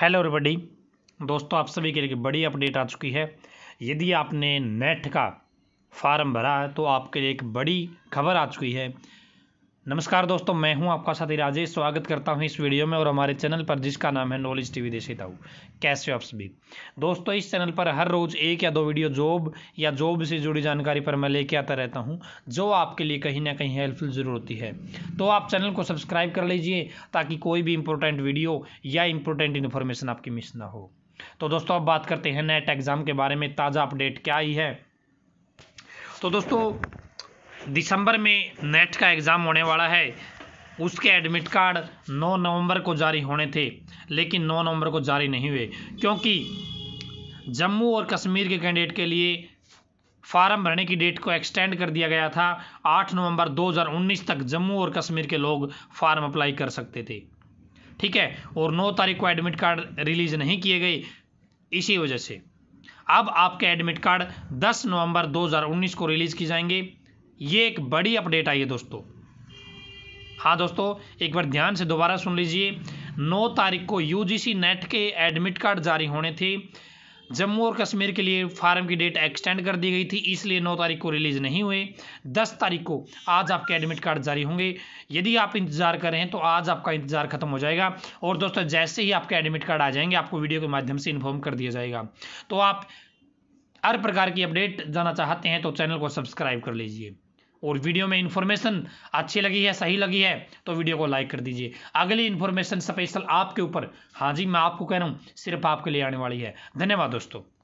hello everybody दोस्तों आप सभी के लिए बड़ी अपडेट आ चुकी है यदि आपने नेट का फार्म भरा है तो आपके लिए एक बड़ी खबर आ चुकी है नमस्कार दोस्तों मैं हूं आपका साथी राजेश स्वागत करता हूं इस वीडियो में और हमारे चैनल पर जिसका नाम है नॉलेज टीवी देसी ताऊ कैसे आप भी दोस्तों इस चैनल पर हर रोज़ एक या दो वीडियो जॉब या जॉब से जुड़ी जानकारी पर मैं लेके आता रहता हूं जो आपके लिए कहीं ना कहीं हेल्पफुल ज़रूर होती है तो आप चैनल को सब्सक्राइब कर लीजिए ताकि कोई भी इंपॉर्टेंट वीडियो या इंपॉर्टेंट इन्फॉर्मेशन आपकी मिस ना हो तो दोस्तों अब बात करते हैं नेट एग्ज़ाम के बारे में ताज़ा अपडेट क्या ही है तो दोस्तों दिसंबर में नेट का एग्ज़ाम होने वाला है उसके एडमिट कार्ड 9 नवंबर को जारी होने थे लेकिन 9 नवंबर को जारी नहीं हुए क्योंकि जम्मू और कश्मीर के कैंडिडेट के लिए फार्म भरने की डेट को एक्सटेंड कर दिया गया था 8 नवंबर 2019 तक जम्मू और कश्मीर के लोग फार्म अप्लाई कर सकते थे ठीक है और 9 तारीख को एडमिट कार्ड रिलीज नहीं किए गए इसी वजह से अब आपके एडमिट कार्ड 10 नवंबर 2019 को रिलीज़ किए जाएंगे ये एक बड़ी अपडेट आई है दोस्तों हाँ दोस्तों एक बार ध्यान से दोबारा सुन लीजिए 9 तारीख को यूजीसी नेट के एडमिट कार्ड जारी होने थे जम्मू और कश्मीर के लिए फार्म की डेट एक्सटेंड कर दी गई थी इसलिए 9 तारीख को रिलीज़ नहीं हुए 10 तारीख को आज आपके एडमिट कार्ड जारी होंगे यदि आप इंतज़ार कर रहे हैं तो आज आपका इंतज़ार खत्म हो जाएगा और दोस्तों जैसे ही आपके एडमिट कार्ड आ जाएंगे आपको वीडियो के माध्यम से इन्फॉर्म कर दिया जाएगा तो आप हर प्रकार की अपडेट जाना चाहते हैं तो चैनल को सब्सक्राइब कर लीजिए और वीडियो में इन्फॉर्मेशन अच्छी लगी है सही लगी है तो वीडियो को लाइक कर दीजिए अगली इन्फॉर्मेशन स्पेशल आपके ऊपर हाँ जी मैं आपको कह रहा हूँ सिर्फ आपके लिए आने वाली है धन्यवाद दोस्तों